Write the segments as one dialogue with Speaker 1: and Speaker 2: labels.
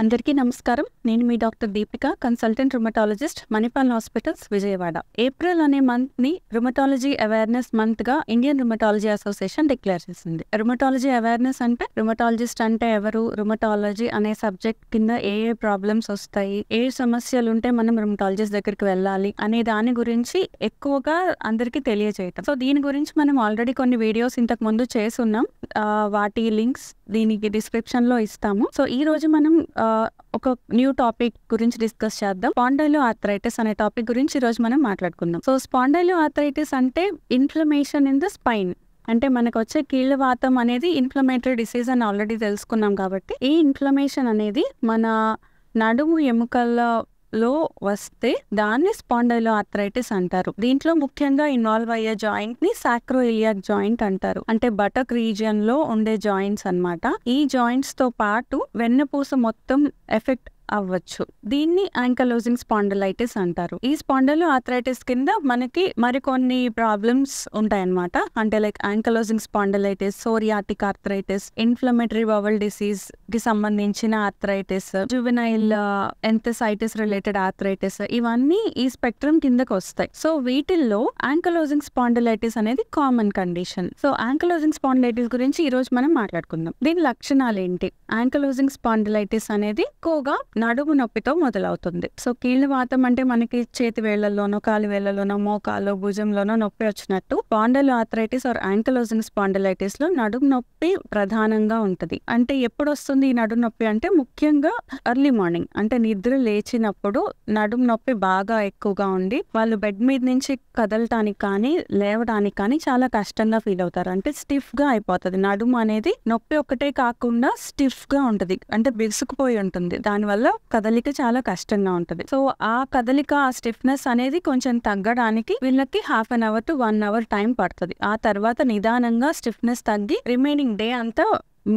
Speaker 1: అందరికీ నమస్కారం నేను మీ doctor Deepika consultant rheumatologist Manipal Hospitals Vijayawada April అనే మంత్ని రుమటాలజీ అవేర్నెస్ మంత్గా ఇండియన్ రుమటాలజీ అసోసియేషన్ డిక్లేర్ చేసింది రుమటాలజీ అవేర్నెస్ అంటే రుమటాలజిస్ట్ అంటే ఎవరు రుమటాలజీ అనే సబ్జెక్ట్ కింద ఏ ఏ ప్రాబ్లమ్స్ వస్తాయి ఏ సమస్యలు ఉంటే మనం రుమటాలజిస్ట్ దగ్గరికి వెళ్ళాలి అనే దాని గురించి ఎక్కువగా అందరికీ తెలియజేయటం సో దీని గురించి మనం ఆల్రెడీ కొన్ని వీడియోస్ ఇంతకు ముందు ఉన్నాం వాటి లింక్స్ దీనికి డిస్క్రిప్షన్లో ఇస్తాము సో ఈ రోజు మనం ఒక న్యూ టాపిక్ గురించి డిస్కస్ చేద్దాం స్పాండైలో ఆర్థరైటిస్ అనే టాపిక్ గురించి ఈరోజు మనం మాట్లాడుకుందాం సో స్పాండైలో ఆర్థరైటిస్ అంటే ఇన్ఫ్లమేషన్ ఇన్ ద స్పైన్ అంటే మనకు వచ్చే కీళ్ళ వాతం అనేది ఇన్ఫ్లమేటరీ డిసీజ్ అని ఆల్రెడీ తెలుసుకున్నాం కాబట్టి ఈ ఇన్ఫ్లమేషన్ అనేది మన నడుము ఎముకల లో వస్తే దాన్ని స్పాండైలో ఆర్థరైటిస్ అంటారు దీంట్లో ముఖ్యంగా ఇన్వాల్వ్ అయ్యే జాయింట్ ని సాక్రోయిలియాక్ జాయింట్ అంటారు అంటే బటక్ రీజియన్ లో ఉండే జాయింట్స్ అనమాట ఈ జాయింట్స్ తో పాటు వెన్నపూస మొత్తం ఎఫెక్ట్ అవ్వచ్చు దీన్ని యాంకలోజింగ్ స్పాండలైటిస్ అంటారు ఈ స్పాండలో ఆథరైటిస్ కింద మనకి మరికొన్ని ప్రాబ్లమ్స్ ఉంటాయన్నమాట అంటే like ankylosing spondylitis psoriatic arthritis inflammatory bowel disease కి సంబంధించిన arthritis juvenile enthesitis related arthritis ఇవన్నీ ఈ స్పెక్ట్రమ్ కిందకు వస్తాయి సో వీటిల్లో యాంకలోజింగ్ స్పాండలైటిస్ అనేది common condition so ankylosing spondylitis గురించి ఈ రోజు మనం మాట్లాడుకుందాం దీని లక్షణాలు ఏంటి యాంకలోజింగ్ స్పాండలైటిస్ అనేది ఎక్కువగా నడుము నొప్పితో మొదలవుతుంది సో కీళ్ళవాతం అంటే మనకి చేతి వేళ్లలోనో కాలు వేళ్లలోనో మోకాలు భుజంలోనో నొప్పి వచ్చినట్టు spondyloarthritis or ankylosing spondylitis లో నడుము నొప్పి ప్రధానంగా ఉంటుంది అంటే ఎప్పుడు వస్తుంది ఈ నడుము నొప్పి అంటే ముఖ్యంగా ఎర్లీ మార్నింగ్ అంటే నిద్ర లేచినప్పుడు నడుము నొప్పి బాగా ఎక్కువగా ఉండి వాళ్ళు బెడ్ మీద నుంచి కదలటానికి కానీ లేవడానికి కానీ చాలా కష్టంగా ఫీల్ అవుతారు అంటే స్టిఫ్ గా అయిపోతుంది నడుము అనేది నొప్పి ఒకటే కాకుండా స్టిఫ్ గా ఉంటుంది అంటే బిగుసుకుపోయి ఉంటుంది దానివల్ల కూడా కదలిక చాలా కష్టంగా ఉంటుంది సో ఆ కదలిక ఆ స్టిఫ్నెస్ అనేది కొంచెం తగ్గడానికి వీళ్ళకి half an hour to one hour time పడుతుంది ఆ తర్వాత నిదానంగా స్టిఫ్నెస్ తగ్గి రిమైనింగ్ డే అంతా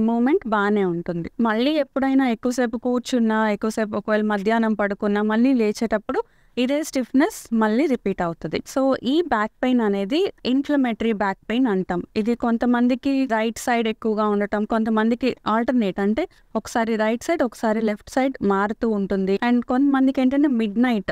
Speaker 1: మూమెంట్ బాగానే ఉంటుంది మళ్ళీ ఎప్పుడైనా ఎక్కువసేపు కూర్చున్నా ఎక్కువసేపు ఒకవేళ మధ్యాహ్నం పడుకున్నా మళ్ళీ లేచేటప్పుడు ఇదే స్టిఫ్నెస్ మళ్ళీ రిపీట్ అవుతుంది సో ఈ బ్యాక్ పెయిన్ అనేది ఇన్ఫ్లమేటరీ బ్యాక్ పెయిన్ అంటాం ఇది కొంతమందికి రైట్ సైడ్ ఎక్కువగా ఉండటం కొంతమందికి ఆల్టర్నేట్ అంటే ఒకసారి రైట్ సైడ్ ఒకసారి లెఫ్ట్ సైడ్ మారుతూ ఉంటుంది అండ్ కొంతమందికి ఏంటంటే midnight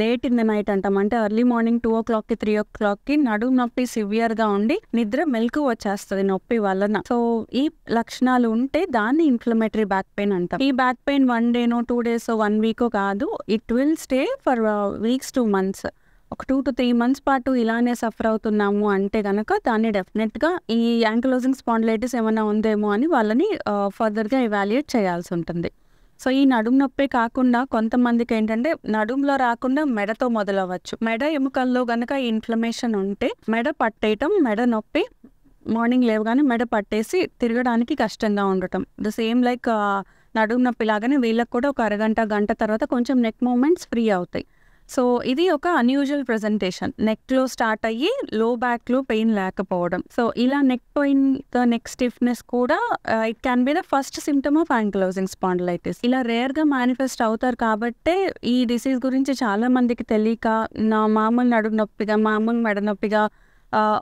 Speaker 1: late in the night అంటాం అంటే ఎర్లీ మార్నింగ్ టూ ఓ క్లాక్కి త్రీ ఓ క్లాక్కి నడుము నొప్పి సివియర్గా ఉండి నిద్ర మెలకు వచ్చేస్తుంది నొప్పి వలన సో ఈ లక్షణాలు ఉంటే దాన్ని ఇన్ఫ్లమేటరీ బ్యాక్ పెయిన్ అంటాం ఈ బ్యాక్ పెయిన్ వన్ డేనో టూ డేస్ వన్ వీకో కాదు it will stay for weeks two months ఒక టూ టు త్రీ మంత్స్ పాటు ఇలానే సఫర్ అవుతున్నాము అంటే కనుక దాన్ని డెఫినెట్గా ఈ యాంకలోజింగ్ స్పాండిలైటిస్ ఏమైనా ఉందేమో అని వాళ్ళని ఫర్దర్గా uh, ఇవాల్యుయేట్ చేయాల్సి ఉంటుంది సో ఈ నడుము నొప్పే కాకుండా కొంతమందికి ఏంటంటే నడుములో రాకుండా మెడతో మొదలవచ్చు మెడ ఎముకల్లో గనక ఇన్ఫ్లమేషన్ ఉంటే మెడ పట్టేయటం మెడ నొప్పి మార్నింగ్ లేవగానే మెడ పట్టేసి తిరగడానికి కష్టంగా ఉండటం ద సేమ్ లైక్ నడుము నొప్పి లాగానే వీళ్ళకి కూడా ఒక అరగంట గంట తర్వాత కొంచెం నెక్ మూమెంట్స్ ఫ్రీ అవుతాయి సో ఇది ఒక అన్యూజువల్ ప్రజెంటేషన్ నెక్లో స్టార్ట్ అయ్యి లో బ్యాక్లో పెయిన్ లేకపోవడం సో ఇలా neck pain the neck stiffness కూడా it can be the first symptom of ankylosing spondylitis ఇలా రేర్గా మేనిఫెస్ట్ అవుతారు కాబట్టే ఈ డిసీజ్ గురించి చాలా మందికి తెలియక నా మామూలు నడుము నొప్పిగా మామూలు మెడ నొప్పిగా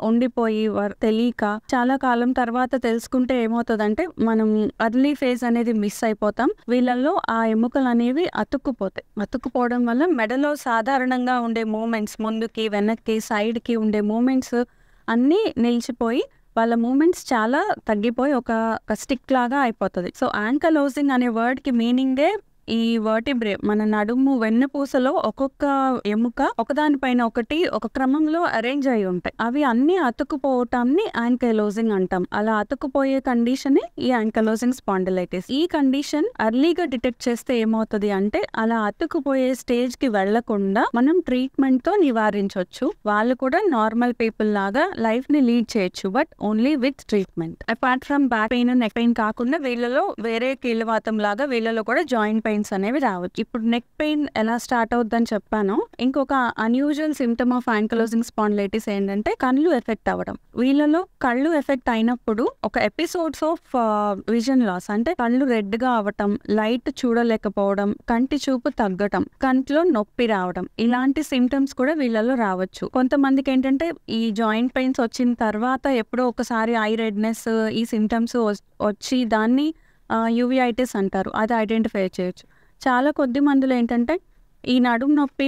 Speaker 1: ఉండిపోయి తెలియక చాలా కాలం తర్వాత తెలుసుకుంటే ఏమవుతుందంటే మనం అర్లీ ఫేజ్ అనేది మిస్ అయిపోతాం వీళ్ళల్లో ఆ ఎముకలు అనేవి అతుక్కుపోతాయి అతుక్కుపోవడం వల్ల మెడలో సాధారణంగా ఉండే మూమెంట్స్ ముందుకి వెనక్కి సైడ్కి ఉండే మూమెంట్స్ అన్నీ నిలిచిపోయి వాళ్ళ మూమెంట్స్ చాలా తగ్గిపోయి ఒక స్టిక్ లాగా అయిపోతుంది సో యాంకలోజింగ్ అనే వర్డ్కి మీనింగే ఈ వర్టిబ్రే మన నడుము వెన్నుపూసలో ఒక్కొక్క ఎముక ఒకదానిపైన ఒకటి ఒక క్రమంలో అరేంజ్ అయి ఉంటాయి అవి అన్ని అతుకుపోవటాన్ని యాంకైలోజింగ్ అంటాం అలా అతుకుపోయే కండిషన్ ఈ యాంకైలోజింగ్ స్పాండిలైటిస్ ఈ కండిషన్ అర్లీగా డిటెక్ట్ చేస్తే ఏమవుతుంది అంటే అలా అతుకుపోయే స్టేజ్ కి వెళ్లకుండా మనం ట్రీట్మెంట్ తో నివారించవచ్చు వాళ్ళు కూడా నార్మల్ పీపుల్ లాగా లైఫ్ ని లీడ్ చేయొచ్చు but only with treatment apart from back pain neck pain కాకుండా వీళ్ళలో వేరే కీళ్ళవాతం లాగా వీళ్ళలో కూడా జాయింట్ పెయిన్ పెయిన్స్ అనేవి రావచ్చు ఇప్పుడు నెక్ పెయిన్ ఎలా స్టార్ట్ అవుద్దని చెప్పాను ఇంకొక unusual symptom of ankylosing spondylitis ఏంటంటే కళ్ళు ఎఫెక్ట్ అవ్వడం వీళ్ళలో కళ్ళు ఎఫెక్ట్ అయినప్పుడు ఒక ఎపిసోడ్స్ ఆఫ్ విజన్ లాస్ అంటే కళ్ళు రెడ్గా అవటం లైట్ చూడలేకపోవడం కంటి చూపు తగ్గటం కంటిలో నొప్పి రావడం ఇలాంటి సిమ్టమ్స్ కూడా వీళ్ళలో రావచ్చు కొంతమందికి ఏంటంటే ఈ జాయింట్ పెయిన్స్ వచ్చిన తర్వాత ఎప్పుడో ఒకసారి ఐ రెడ్నెస్ ఈ సిమ్టమ్స్ వచ్చి దాన్ని యూవిఐటిస్ అంటారు అది ఐడెంటిఫై చేయొచ్చు చాలా కొద్ది మందులు ఏంటంటే ఈ నడుము నొప్పి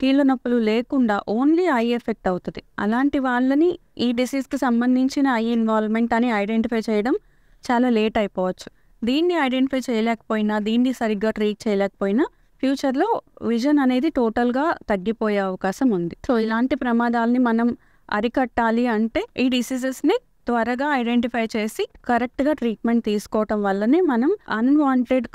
Speaker 1: కీళ్ళ నొప్పులు లేకుండా ఓన్లీ ఐ ఎఫెక్ట్ అవుతుంది అలాంటి వాళ్ళని ఈ డిసీజ్కి సంబంధించిన ఐ ఇన్వాల్వ్మెంట్ అని ఐడెంటిఫై చేయడం చాలా లేట్ అయిపోవచ్చు దీన్ని ఐడెంటిఫై చేయలేకపోయినా దీన్ని సరిగ్గా ట్రీట్ చేయలేకపోయినా ఫ్యూచర్లో విజన్ అనేది టోటల్గా తగ్గిపోయే అవకాశం ఉంది సో ఇలాంటి ప్రమాదాలని మనం అరికట్టాలి అంటే ఈ డిసీజెస్ని త్వరగా ఐడెంటిఫై చేసి కరెక్ట్గా ట్రీట్మెంట్ తీసుకోవటం వల్లనే మనం అన్వాంటెడ్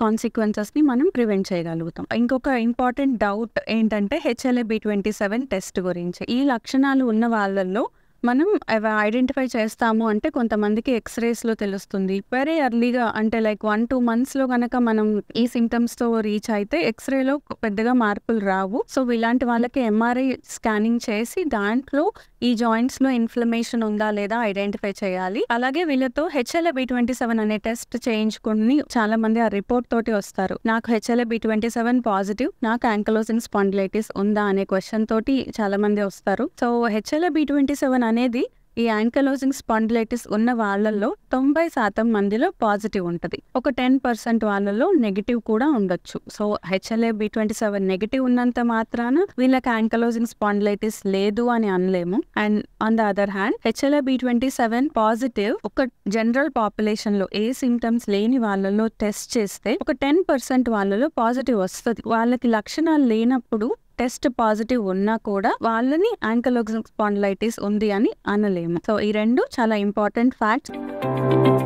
Speaker 1: ని మనం ప్రివెంట్ చేయగలుగుతాం ఇంకొక ఇంపార్టెంట్ డౌట్ ఏంటంటే HLA B twenty seven test గురించి ఈ లక్షణాలు ఉన్న వాళ్ళల్లో మనం అవి ఐడెంటిఫై చేస్తాము అంటే కొంతమందికి ఎక్స్రేస్లో తెలుస్తుంది వెరీ ఎర్లీగా అంటే లైక్ వన్ టూ మంత్స్లో కనుక మనం ఈ సిమ్టమ్స్తో రీచ్ అయితే ఎక్స్రేలో పెద్దగా మార్పులు రావు సో ఇలాంటి వాళ్ళకి ఎంఆర్ఐ స్కానింగ్ చేసి దాంట్లో ఈ జాయింట్స్లో ఇన్ఫ్లమేషన్ ఉందా లేదా ఐడెంటిఫై చేయాలి అలాగే వీళ్ళతో హెచ్ఎల్ఏ బి ట్వంటీ సెవెన్ అనే టెస్ట్ చేయించుకుని చాలా మంది ఆ రిపోర్ట్ తోటి వస్తారు నాకు HLA B twenty seven positive నాకు యాంకలోజింగ్ స్పాండిలైటిస్ ఉందా అనే క్వశ్చన్ తోటి చాలా మంది వస్తారు so HLA B twenty seven అనేది ఈ యాంకలోజింగ్ స్పాండిలైటిస్ ఉన్న వాళ్ళల్లో తొంభై శాతం మందిలో పాజిటివ్ ఉంటుంది ఒక టెన్ పర్సెంట్ వాళ్ళలో నెగిటివ్ కూడా ఉండొచ్చు so HLA B twenty seven negative ఉన్నంత మాత్రాన వీళ్ళకి యాంకలోజింగ్ స్పాండిలైటిస్ లేదు అని అనలేము and on the other hand HLA B twenty seven positive ఒక జనరల్ పాపులేషన్ లో ఏ సిమ్టమ్స్ లేని వాళ్ళలో టెస్ట్ చేస్తే ఒక టెన్ పర్సెంట్ వాళ్ళలో పాజిటివ్ వస్తుంది వాళ్ళకి లక్షణాలు లేనప్పుడు టెస్ట్ పాజిటివ్ ఉన్నా కూడా వాళ్ళని యాంకలోజింగ్ స్పాండిలైటిస్ ఉంది అని అనలేము సో ఈ రెండు చాలా ఇంపార్టెంట్ ఫ్యాక్ట్స్